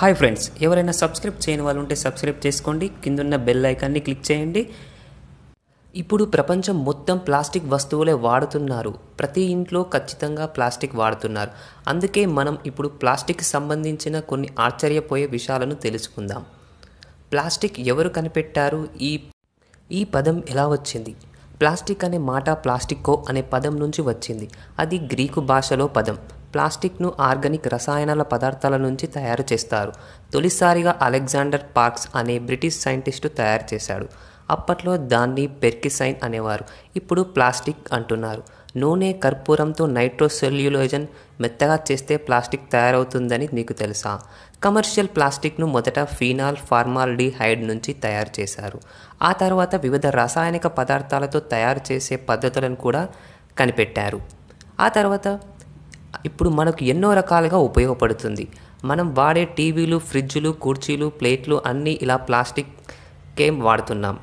hi friends ఎవరైనా subscribe చేయని వాళ్ళు ఉంటే సబ్స్క్రైబ్ చేసుకోండి కిందున్న బెల్ ఐకాన్ని క్లిక్ చేయండి ఇప్పుడు ప్రపంచం మొత్తం ప్లాస్టిక్ వస్తువులే వాడుతున్నారు ప్రతి ఇంట్లో ఖచ్చితంగా ప్లాస్టిక్ వాడుతున్నారు అందుకే మనం ఇప్పుడు ప్లాస్టిక్ సంబంధించిన కొన్ని ఆశ్చర్యపోయే విషయాలను తెలుసుకుందాం ప్లాస్టిక్ ఎవరు కనిపెట్టారు ఈ ఈ పదం ఎలా వచ్చింది ప్లాస్టిక్ అనే మాట ప్లాస్టిక్కో అనే పదం నుంచి వచ్చింది అది గ్రీకు భాషలో పదం ప్లాస్టిక్ను ఆర్గానిక్ రసాయనాల పదార్థాల నుంచి తయారు చేస్తారు తొలిసారిగా అలెగ్జాండర్ పార్క్స్ అనే బ్రిటిష్ సైంటిస్టు తయారు చేశాడు అప్పట్లో దాన్ని పెర్కిసైన్ అనేవారు ఇప్పుడు ప్లాస్టిక్ అంటున్నారు నూనె కర్పూరంతో నైట్రోసెల్యులోజన్ మెత్తగా చేస్తే ప్లాస్టిక్ తయారవుతుందని నీకు తెలుసా కమర్షియల్ ప్లాస్టిక్ను మొదట ఫీనాల్ ఫార్మాల్డిహైడ్ నుంచి తయారు చేశారు ఆ తర్వాత వివిధ రసాయనిక పదార్థాలతో తయారు చేసే పద్ధతులను కూడా కనిపెట్టారు ఆ తర్వాత ఇప్పుడు మనకు ఎన్నో రకాలుగా ఉపయోగపడుతుంది మనం వాడే టీవీలు ఫ్రిడ్జ్లు కుర్చీలు ప్లేట్లు అన్నీ ఇలా ప్లాస్టిక్ కేమ్ వాడుతున్నాం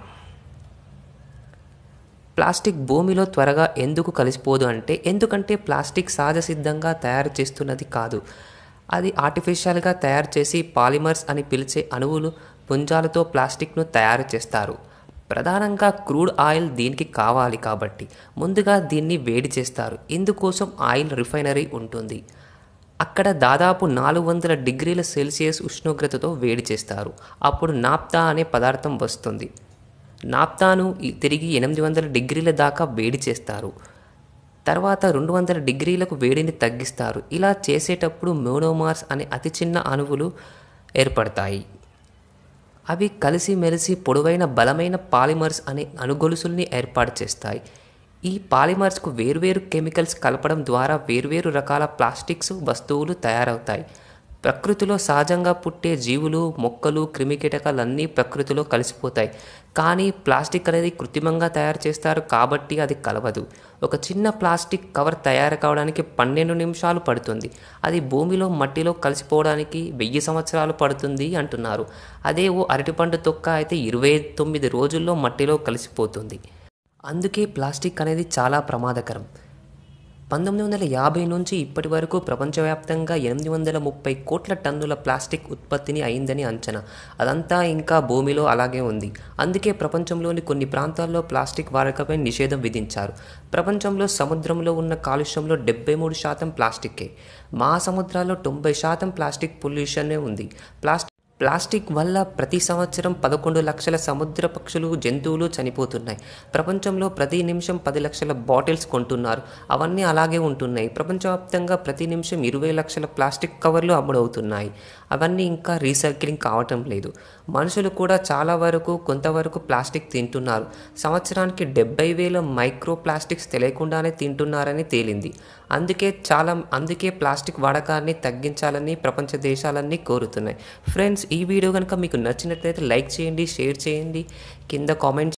ప్లాస్టిక్ భూమిలో త్వరగా ఎందుకు కలిసిపోదు అంటే ఎందుకంటే ప్లాస్టిక్ సిద్ధంగా తయారు చేస్తున్నది కాదు అది ఆర్టిఫిషియల్గా తయారు చేసి పాలిమర్స్ అని పిలిచే అణువులు పుంజాలతో ప్లాస్టిక్ను తయారు చేస్తారు ప్రధానంగా క్రూడ్ ఆయిల్ దీనికి కావాలి కాబట్టి ముందుగా దీన్ని వేడి చేస్తారు ఇందుకోసం ఆయిల్ రిఫైనరీ ఉంటుంది అక్కడ దాదాపు నాలుగు వందల డిగ్రీల సెల్సియస్ ఉష్ణోగ్రతతో వేడి చేస్తారు అప్పుడు నాప్తా అనే పదార్థం వస్తుంది నాప్తాను తిరిగి ఎనిమిది వందల డిగ్రీల దాకా వేడి చేస్తారు తర్వాత రెండు వందల డిగ్రీలకు వేడిని తగ్గిస్తారు ఇలా చేసేటప్పుడు మోనోమార్స్ అనే అతి చిన్న అణువులు ఏర్పడతాయి అవి కలిసిమెలిసి పొడవైన బలమైన పాలిమర్స్ అనే అనుగొలుసుల్ని ఏర్పాటు చేస్తాయి ఈ పాలిమర్స్కు వేరువేరు కెమికల్స్ కలపడం ద్వారా వేరువేరు రకాల ప్లాస్టిక్స్ వస్తువులు తయారవుతాయి ప్రకృతిలో సహజంగా పుట్టే జీవులు మొక్కలు క్రిమికీటకాలన్నీ ప్రకృతిలో కలిసిపోతాయి కానీ ప్లాస్టిక్ అనేది కృత్రిమంగా తయారు చేస్తారు కాబట్టి అది కలవదు ఒక చిన్న ప్లాస్టిక్ కవర్ తయారు కావడానికి పన్నెండు నిమిషాలు పడుతుంది అది భూమిలో మట్టిలో కలిసిపోవడానికి వెయ్యి సంవత్సరాలు పడుతుంది అంటున్నారు అదే ఓ అరటిపండు తొక్క అయితే ఇరవై తొమ్మిది రోజుల్లో మట్టిలో కలిసిపోతుంది అందుకే ప్లాస్టిక్ అనేది చాలా ప్రమాదకరం పంతొమ్మిది వందల యాభై నుంచి ఇప్పటి వరకు ప్రపంచవ్యాప్తంగా ఎనిమిది వందల ముప్పై కోట్ల టన్నుల ప్లాస్టిక్ ఉత్పత్తిని అయిందని అంచనా అదంతా ఇంకా భూమిలో అలాగే ఉంది అందుకే ప్రపంచంలోని కొన్ని ప్రాంతాల్లో ప్లాస్టిక్ వాడకపై నిషేధం విధించారు ప్రపంచంలో సముద్రంలో ఉన్న కాలుష్యంలో డెబ్బై మూడు శాతం ప్లాస్టిక్కే మహాసముద్రాల్లో తొంభై శాతం ప్లాస్టిక్ పొల్యూషనే ఉంది ప్లాస్టిక్ ప్లాస్టిక్ వల్ల ప్రతి సంవత్సరం పదకొండు లక్షల సముద్ర పక్షులు జంతువులు చనిపోతున్నాయి ప్రపంచంలో ప్రతి నిమిషం పది లక్షల బాటిల్స్ కొంటున్నారు అవన్నీ అలాగే ఉంటున్నాయి ప్రపంచవ్యాప్తంగా ప్రతి నిమిషం ఇరవై లక్షల ప్లాస్టిక్ కవర్లు అమ్ముడవుతున్నాయి అవన్నీ ఇంకా రీసైక్లింగ్ కావటం లేదు మనుషులు కూడా చాలా వరకు కొంతవరకు ప్లాస్టిక్ తింటున్నారు సంవత్సరానికి డెబ్బై వేల మైక్రో ప్లాస్టిక్స్ తెలియకుండానే తింటున్నారని తేలింది అందుకే చాలా అందుకే ప్లాస్టిక్ వాడకాన్ని తగ్గించాలని ప్రపంచ దేశాలన్నీ కోరుతున్నాయి ఫ్రెండ్స్ ఈ వీడియో కనుక మీకు నచ్చినట్లయితే లైక్ చేయండి షేర్ చేయండి కింద కామెంట్